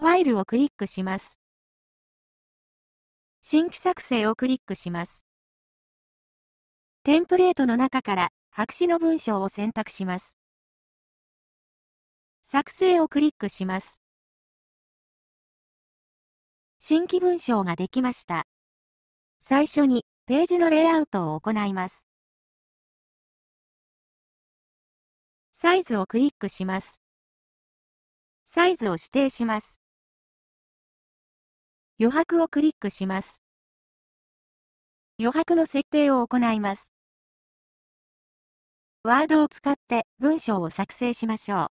ファイルをクリックします。新規作成をクリックします。テンプレートの中から白紙の文章を選択します。作成をクリックします。新規文章ができました。最初にページのレイアウトを行います。サイズをクリックします。サイズを指定します。余白をクリックします。余白の設定を行います。ワードを使って文章を作成しましょう。